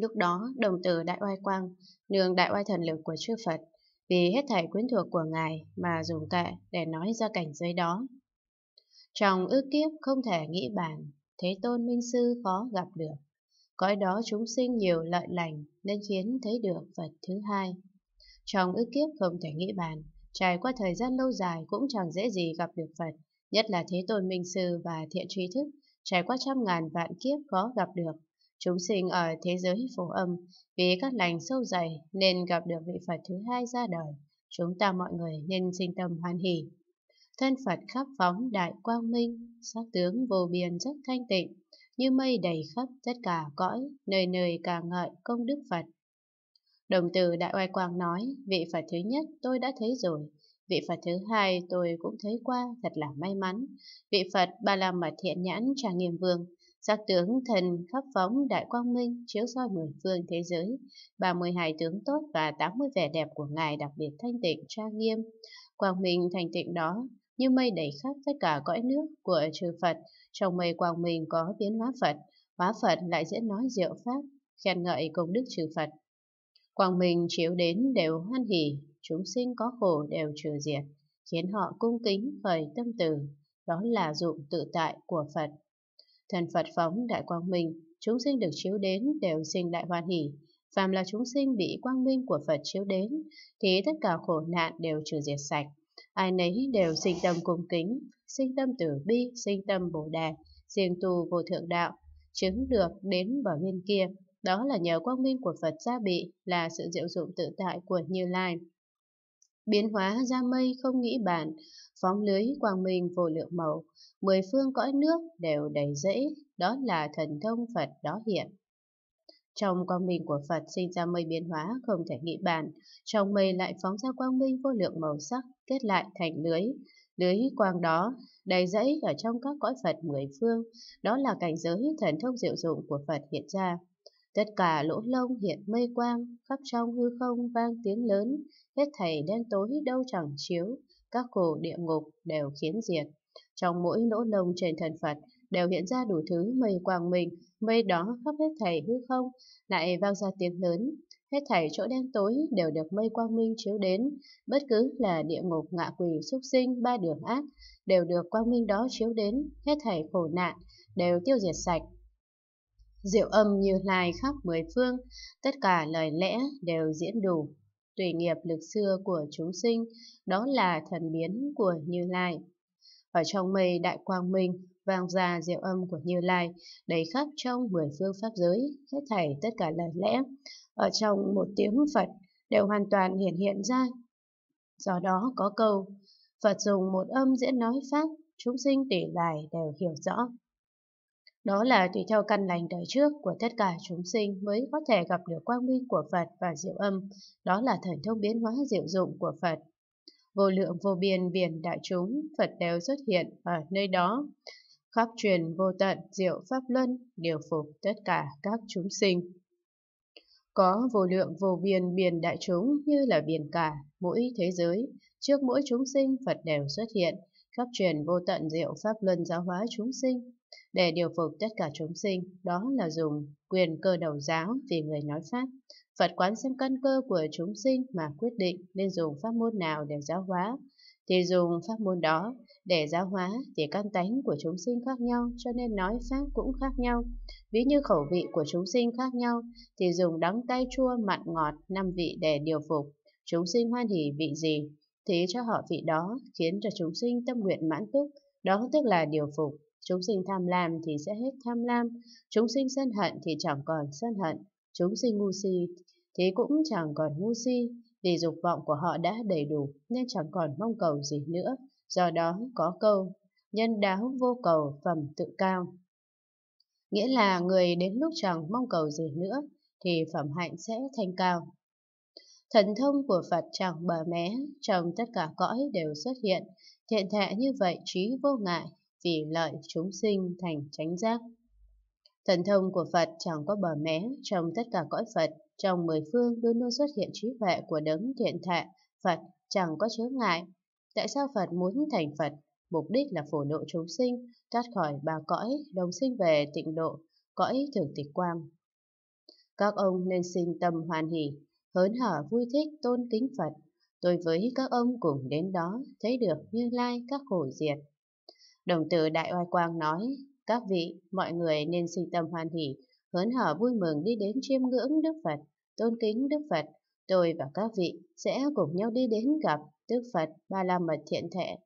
Lúc đó, đồng tử Đại Oai Quang nương Đại Oai Thần Lực của chư Phật vì hết thảy quyến thuộc của Ngài mà dùng kệ để nói ra cảnh giới đó. Trong ước kiếp không thể nghĩ bàn, thế tôn minh sư khó gặp được. Cõi đó chúng sinh nhiều lợi lành nên khiến thấy được Phật thứ hai. Trong ước kiếp không thể nghĩ bàn, trải qua thời gian lâu dài cũng chẳng dễ gì gặp được Phật, nhất là Thế Tôn Minh Sư và Thiện Trí Thức, trải qua trăm ngàn vạn kiếp khó gặp được. Chúng sinh ở thế giới phổ âm vì các lành sâu dày nên gặp được vị Phật thứ hai ra đời. Chúng ta mọi người nên sinh tâm hoan hỷ. Thân Phật khắp phóng đại quang minh, sắc tướng vô biên rất thanh tịnh, như mây đầy khắp tất cả cõi, nơi nơi ca ngợi công đức Phật. Đồng từ Đại Oai Quang nói, vị Phật thứ nhất tôi đã thấy rồi, vị Phật thứ hai tôi cũng thấy qua thật là may mắn. Vị Phật Ba La Mật Thiện Nhãn Trà Nghiêm Vương Sắc tướng thần khắp phóng đại quang minh chiếu soi mười phương thế giới, ba mươi hai tướng tốt và tám mươi vẻ đẹp của Ngài đặc biệt thanh tịnh trang nghiêm. Quang minh thanh tịnh đó như mây đầy khắp tất cả cõi nước của chư Phật, trong mây quang minh có biến hóa Phật, hóa Phật lại dễ nói diệu pháp, khen ngợi công đức chư Phật. Quang minh chiếu đến đều hoan hỉ, chúng sinh có khổ đều trừ diệt, khiến họ cung kính khởi tâm từ, đó là dụng tự tại của Phật. Thần Phật phóng đại quang minh, chúng sinh được chiếu đến đều sinh đại hoan hỷ. Phàm là chúng sinh bị quang minh của Phật chiếu đến, thì tất cả khổ nạn đều trừ diệt sạch. Ai nấy đều sinh tâm cung kính, sinh tâm tử bi, sinh tâm bồ đề, riêng tu vô thượng đạo, chứng được đến vào bên kia. Đó là nhờ quang minh của Phật gia bị, là sự diệu dụng tự tại của Như Lai biến hóa ra mây không nghĩ bàn, phóng lưới quang minh vô lượng màu, mười phương cõi nước đều đầy rẫy, đó là thần thông Phật đó hiện. Trong quang minh của Phật sinh ra mây biến hóa không thể nghĩ bàn, trong mây lại phóng ra quang minh vô lượng màu sắc, kết lại thành lưới. Lưới quang đó đầy rẫy ở trong các cõi Phật mười phương, đó là cảnh giới thần thông diệu dụng của Phật hiện ra. Tất cả lỗ lông hiện mây quang, khắp trong hư không vang tiếng lớn, hết thảy đen tối đâu chẳng chiếu, các khổ địa ngục đều khiến diệt. Trong mỗi lỗ lông trên thần Phật đều hiện ra đủ thứ mây quang mình, mây đó khắp hết thảy hư không, lại vang ra tiếng lớn. Hết thảy chỗ đen tối đều được mây quang minh chiếu đến, bất cứ là địa ngục ngạ quỷ súc sinh ba đường ác, đều được quang minh đó chiếu đến, hết thảy khổ nạn, đều tiêu diệt sạch, Diệu âm như lai khắp mười phương, tất cả lời lẽ đều diễn đủ. Tùy nghiệp lực xưa của chúng sinh, đó là thần biến của Như Lai. Ở trong mây đại quang minh, vang ra diệu âm của Như Lai, đầy khắp trong mười phương pháp giới, hết thảy tất cả lời lẽ. Ở trong một tiếng Phật đều hoàn toàn hiển hiện ra. Do đó có câu, Phật dùng một âm diễn nói Pháp, chúng sinh tỷ lại đều hiểu rõ. Đó là tùy theo căn lành đời trước của tất cả chúng sinh mới có thể gặp được quang minh của Phật và diệu âm, đó là thần thông biến hóa diệu dụng của Phật. Vô lượng vô biên biển đại chúng, Phật đều xuất hiện ở nơi đó, khắp truyền vô tận diệu pháp luân, điều phục tất cả các chúng sinh. Có vô lượng vô biên biển đại chúng như là biển cả, mỗi thế giới, trước mỗi chúng sinh Phật đều xuất hiện, khắp truyền vô tận diệu pháp luân giáo hóa chúng sinh, để điều phục tất cả chúng sinh, đó là dùng quyền cơ đầu giáo vì người nói Pháp. Phật quán xem căn cơ của chúng sinh mà quyết định nên dùng pháp môn nào để giáo hóa, thì dùng pháp môn đó để giáo hóa thì căn tánh của chúng sinh khác nhau cho nên nói pháp cũng khác nhau. Ví như khẩu vị của chúng sinh khác nhau thì dùng đắng cay chua mặn ngọt năm vị để điều phục. Chúng sinh hoan hỉ vị gì thì cho họ vị đó khiến cho chúng sinh tâm nguyện mãn túc, đó tức là điều phục. Chúng sinh tham lam thì sẽ hết tham lam, chúng sinh sân hận thì chẳng còn sân hận, chúng sinh ngu si thì cũng chẳng còn ngu si, vì dục vọng của họ đã đầy đủ nên chẳng còn mong cầu gì nữa. Do đó có câu, nhân đáo vô cầu phẩm tự cao. Nghĩa là người đến lúc chẳng mong cầu gì nữa thì phẩm hạnh sẽ thanh cao. Thần thông của Phật chẳng bờ mé, trong tất cả cõi đều xuất hiện, thiện thệ như vậy trí vô ngại, vì lợi chúng sinh thành chánh giác. Thần thông của Phật chẳng có bờ mé trong tất cả cõi Phật, trong mười phương luôn luôn xuất hiện trí huệ của đấng thiện thệ, Phật chẳng có chướng ngại. Tại sao Phật muốn thành Phật? Mục đích là phổ độ chúng sinh, thoát khỏi ba cõi, đồng sinh về tịnh độ, cõi thường tịch quang. Các ông nên sinh tâm hoàn hỷ, hớn hở vui thích tôn kính Phật. Tôi với các ông cùng đến đó thấy được Như Lai các khổ diệt. Đồng tử Đại Oai Quang nói, các vị, mọi người nên sinh tâm hoan hỷ, hớn hở vui mừng đi đến chiêm ngưỡng Đức Phật, tôn kính Đức Phật. Tôi và các vị sẽ cùng nhau đi đến gặp Đức Phật Ba La Mật Thiện thệ.